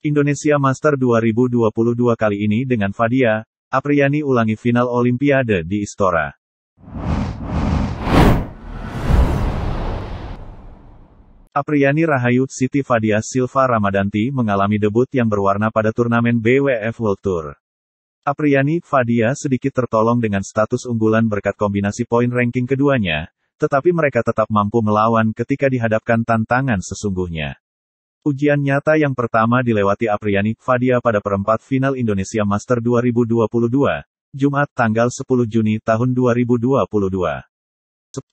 Indonesia Master 2022 kali ini dengan Fadia, Apriani ulangi final Olimpiade di Istora. Apriani Rahayu Siti Fadia Silva Ramadanti mengalami debut yang berwarna pada turnamen BWF World Tour. Apriani Fadia sedikit tertolong dengan status unggulan berkat kombinasi poin ranking keduanya, tetapi mereka tetap mampu melawan ketika dihadapkan tantangan sesungguhnya. Ujian nyata yang pertama dilewati Apriani Fadia pada perempat final Indonesia Master 2022, Jumat tanggal 10 Juni tahun 2022.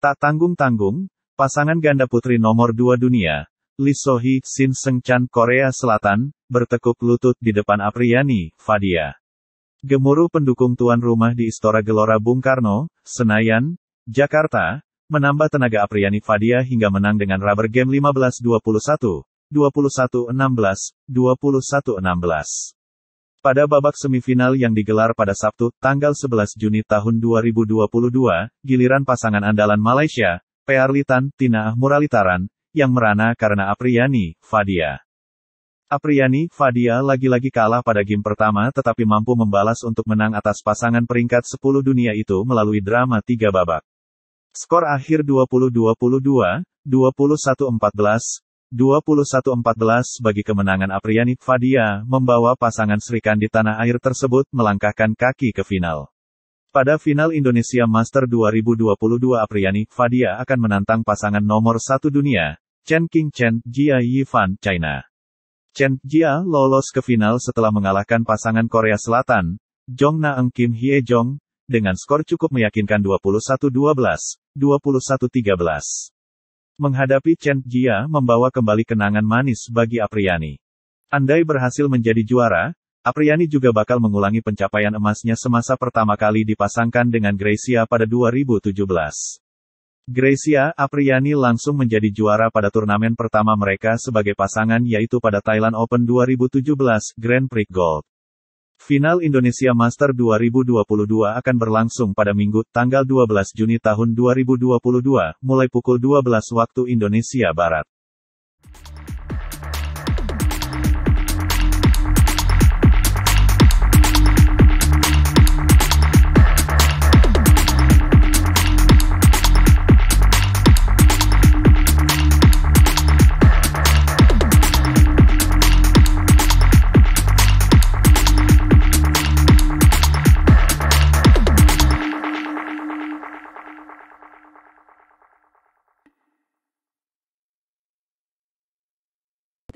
Tak tanggung-tanggung, pasangan ganda putri nomor 2 dunia, Lee Sohee Sin Seng Chan Korea Selatan, bertekuk lutut di depan Apriani Fadia. Gemuruh pendukung tuan rumah di Istora Gelora Bung Karno, Senayan, Jakarta, menambah tenaga Apriani Fadia hingga menang dengan rubber game 15-21, 21-16, 21-16. Pada babak semifinal yang digelar pada Sabtu, tanggal 11 Juni tahun 2022, giliran pasangan andalan Malaysia, Pearli Tan, Tina Muralitaran, yang merana karena Apriani, Fadia. Apriani, Fadia lagi-lagi kalah pada game pertama tetapi mampu membalas untuk menang atas pasangan peringkat 10 dunia itu melalui drama 3 babak. Skor akhir 20-22, 21-14, 21-14 bagi kemenangan Apriani Fadia, membawa pasangan Srikan di tanah air tersebut melangkahkan kaki ke final. Pada final Indonesia Master 2022 Apriani Fadia akan menantang pasangan nomor satu dunia, Chen King Chen, Jia Yifan, China. Chen Jia lolos ke final setelah mengalahkan pasangan Korea Selatan, Jong Na Eng Kim Hye Jong, dengan skor cukup meyakinkan 21-12, 21-13. Menghadapi Chen Jia membawa kembali kenangan manis bagi Apriani. Andai berhasil menjadi juara, Apriani juga bakal mengulangi pencapaian emasnya semasa pertama kali dipasangkan dengan Gracia pada 2017. Gracia Apriani langsung menjadi juara pada turnamen pertama mereka sebagai pasangan yaitu pada Thailand Open 2017 Grand Prix Gold. Final Indonesia Master 2022 akan berlangsung pada Minggu, tanggal 12 Juni tahun 2022, mulai pukul 12 waktu Indonesia Barat.